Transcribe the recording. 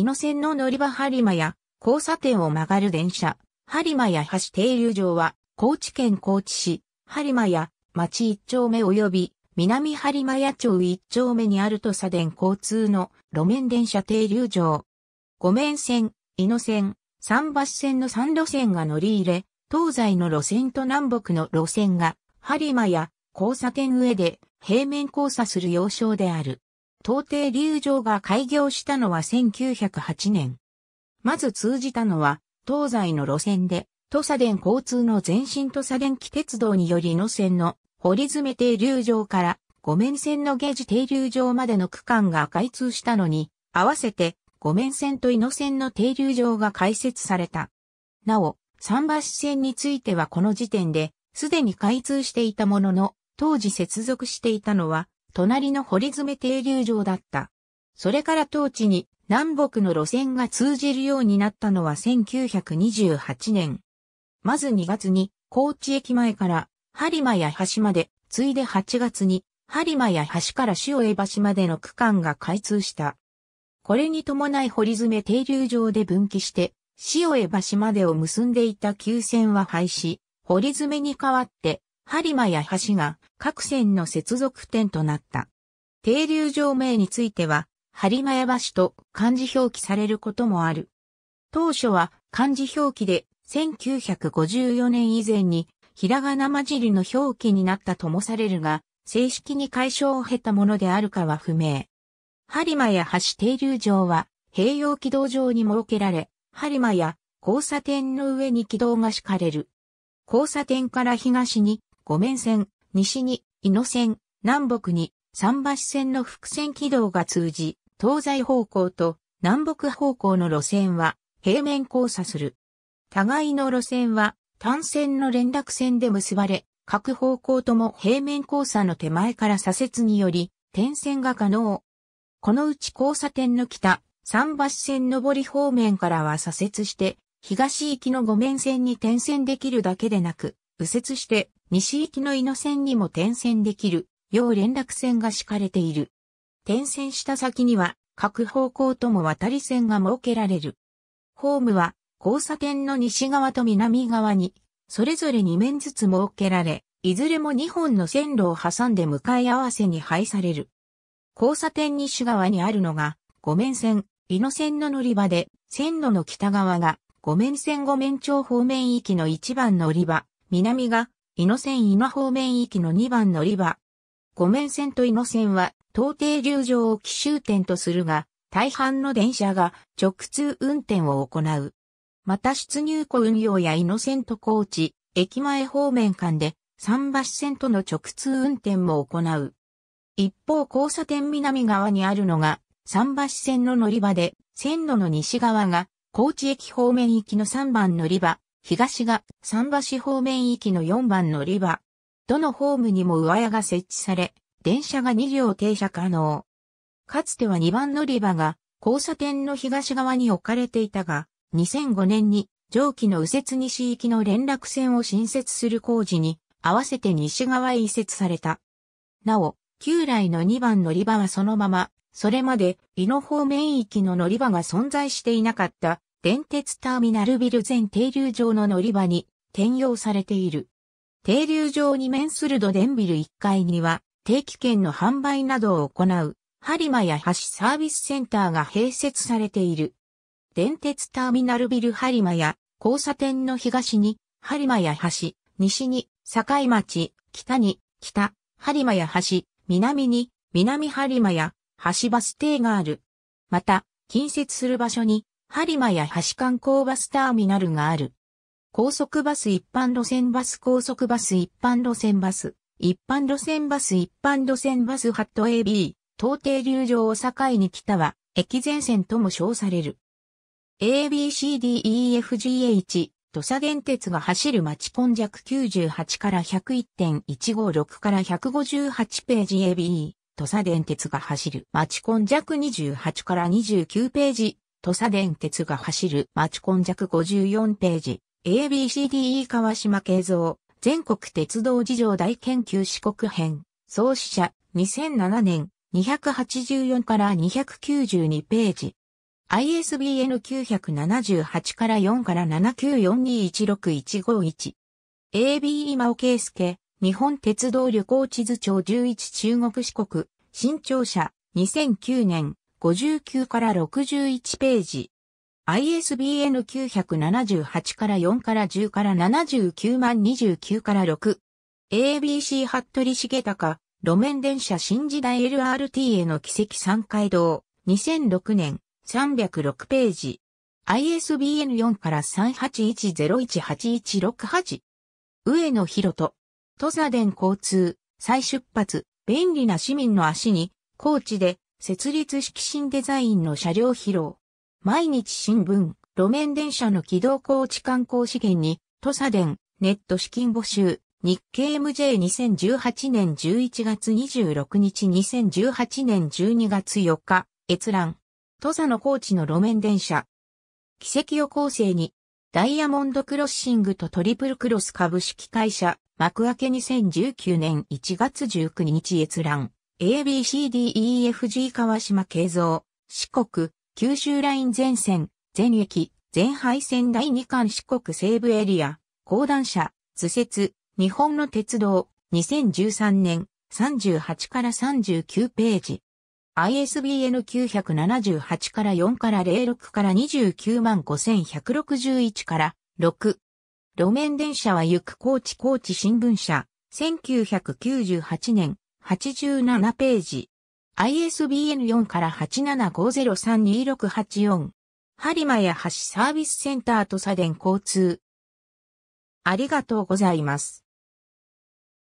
伊野線の乗り場播磨や交差点を曲がる電車、播磨や橋停留場は、高知県高知市、播磨や町一丁目及び南播磨屋町一丁目にあると佐電交通の路面電車停留場。五面線、伊野線、三橋線の3路線が乗り入れ、東西の路線と南北の路線が、播磨や交差点上で平面交差する要衝である。東帝竜城が開業したのは1908年。まず通じたのは、東西の路線で、土佐電交通の前身土佐電気鉄道により野線の堀詰停留場から五面線の下地停留場までの区間が開通したのに、合わせて五面線と井野線の停留場が開設された。なお、桟橋線についてはこの時点で、すでに開通していたものの、当時接続していたのは、隣の堀詰停留場だった。それから当地に南北の路線が通じるようになったのは1928年。まず2月に高知駅前から播磨や橋まで、ついで8月に播磨や橋から塩江橋までの区間が開通した。これに伴い堀詰停留場で分岐して、塩江橋までを結んでいた急線は廃止、堀詰に代わって播磨や橋が各線の接続点となった。停留場名については、播磨や橋と漢字表記されることもある。当初は漢字表記で1954年以前にひらがな混じりの表記になったともされるが、正式に解消を経たものであるかは不明。播磨や橋停留場は併用軌道上に設けられ、播磨や交差点の上に軌道が敷かれる。交差点から東に五面線、西に伊野線、南北に桟橋線の複線軌道が通じ、東西方向と南北方向の路線は平面交差する。互いの路線は単線の連絡線で結ばれ、各方向とも平面交差の手前から左折により、点線が可能。このうち交差点の北、桟橋線上り方面からは左折して、東行きの五面線に点線できるだけでなく、右折して西行きの野線にも転線できるよう連絡線が敷かれている。転線した先には各方向とも渡り線が設けられる。ホームは交差点の西側と南側にそれぞれ2面ずつ設けられ、いずれも2本の線路を挟んで向かい合わせに配される。交差点西側にあるのが、5面線、井野線の乗り場で、線路の北側が、5面線5面町方面行きの一番乗り場、南が、ノ野線イ野方面域の2番乗り場。五面線とノ野線は、東帝流上を奇襲点とするが、大半の電車が直通運転を行う。また出入庫運用やノ野線と高知、駅前方面間で、桟橋線との直通運転も行う。一方交差点南側にあるのが、桟橋線の乗り場で、線路の西側が、高知駅方面行きの3番乗り場、東が桟橋方面行きの4番乗り場。どのホームにも上屋が設置され、電車が2両停車可能。かつては2番乗り場が交差点の東側に置かれていたが、2005年に上記の右折西行きの連絡線を新設する工事に合わせて西側へ移設された。なお、旧来の2番乗り場はそのまま、それまで、井野方面域の乗り場が存在していなかった電鉄ターミナルビル全停留場の乗り場に転用されている。停留場に面するド電ビル1階には定期券の販売などを行う、播磨や橋サービスセンターが併設されている。電鉄ターミナルビル播磨や交差点の東に、播磨や橋、西に、境町、北に、北、播磨や橋、南に、南播磨や橋バス停がある。また、近接する場所に、播磨や橋観光バスターミナルがある。高速バス一般路線バス高速バス一般路線バス、一般路線バス一般路線バスハット AB、東帝流上を境に北は、駅前線とも称される。ABCDEFGH、土佐電鉄が走る町根ン弱98から101.156から158ページ AB、土佐電鉄が走る町根ン弱28から29ページ土佐電鉄が走る町根弱54ページ、ABCDE 川島慶三、全国鉄道事情大研究四国編、創始者、2007年、284から292ページ。ISBN 978から4から794216151。AB 今尾圭介、日本鉄道旅行地図帳11中国四国、新庁舎、2009年、59から61ページ。ISBN 978から4から10から79万29から6。ABC 服部重隆、路面電車新時代 LRT への奇跡三階堂、2006年、306ページ。ISBN4 から3 8 1 0 1 8 1 6 8上野博人。土佐電交通、再出発、便利な市民の足に、高知で設立式新デザインの車両披露。毎日新聞、路面電車の軌道工事観光資源に、土佐電、ネット資金募集、日経 MJ2018 年11月26日2018年12月4日、閲覧。土佐の高知の路面電車。奇跡予構成に、ダイヤモンドクロッシングとトリプルクロス株式会社、幕開け2019年1月19日閲覧。ABCDEFG 川島慶三、四国、九州ライン全線、全駅、全廃線第2巻四国西部エリア、高段車、図説、日本の鉄道、2013年、38から39ページ。ISBN 978から4から06から29万5161から6。路面電車は行く高知高知新聞社、1998年、87ページ。ISBN 4から87503268-4。ハリマや橋サービスセンターとサデン交通。ありがとうございます。